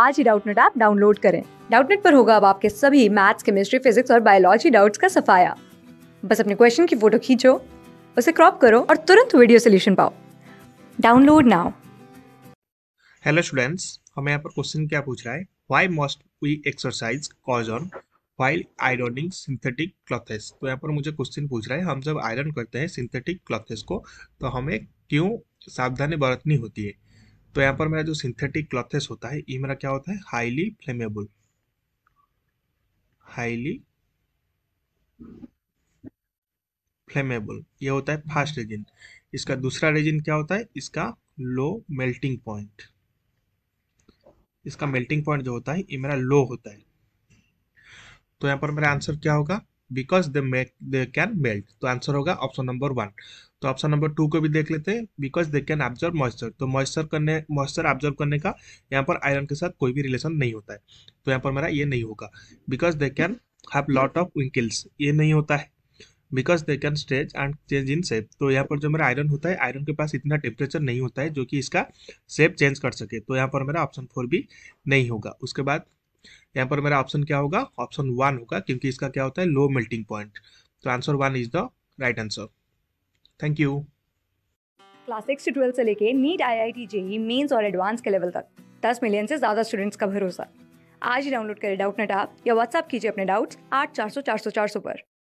आज ही Doubtnut app download करें डाउटनेट पर होगा अब आपके सभी मैथ्स केमिस्ट्री फिजिक्स और बायोलॉजी डाउट्स का सफाया बस अपने क्वेश्चन की फोटो खींचो उसे क्रॉप करो और तुरंत वीडियो सोल्यूशन पाओ डाउनलोड नाउ हेलो स्टूडेंट्स हमें यहाँ पर क्वेश्चन क्या पूछ रहा है why must we exercise caution while ironing synthetic clothes तो यहाँ पर मुझे क्वेश्चन पूछ रहा है हम जब आयरन करते हैं सिंथेटिक क्लॉथेस को तो हमें क्यों सावधानी बरतनी होती है तो यहाँ पर मेरा जो सिंथेटिक क्लॉथेस होता है ये मेरा क्या होता है हाईली फ्लेमेबल हाईली फ्लेमेबल ये होता है फास्ट रेजिन इसका दूसरा रेजिन क्या होता है इसका लो मेल्टिंग पॉइंट इसका मेल्टिंग पॉइंट जो होता है ये मेरा लो होता है तो यहाँ पर मेरा आंसर क्या होगा because they make they can melt तो आंसर होगा ऑप्शन नंबर वन तो ऑप्शन नंबर टू को भी देख लेते हैं because they can observe moisture तो मॉइस्चर करने मॉइस्चर ऑब्जर्व करने का यहाँ पर आयरन के साथ कोई भी रिलेशन नहीं होता है तो यहाँ पर मेरा ये नहीं होगा because they can have lot of wrinkles ये नहीं होता है because they can stretch and change in shape तो यहाँ पर जो मेरा आयरन होता है आयरन के पास इतना टेम्परेचर नहीं होता है जो कि इसका शेप चेंज कर सके तो यहाँ पर मेरा ऑप्शन फोर भी नहीं होगा उसके बाद यहाँ पर मेरा ऑप्शन क्या होगा ऑप्शन वन होगा क्योंकि इसका क्या होता है लो मेल्टिंग पॉइंट तो answer one is the right answer thank you class six से ट्वेल्थ से लेके NEET I I T JEE mains और एडवांस के लेवल तक दस मिलियन से ज़्यादा स्टूडेंट्स का भरोसा आज ही डाउनलोड करें डाउट नेट आप या व्हाट्सअप कीजिए अपने डाउट्स आठ चार सौ चार सौ चार सौ पर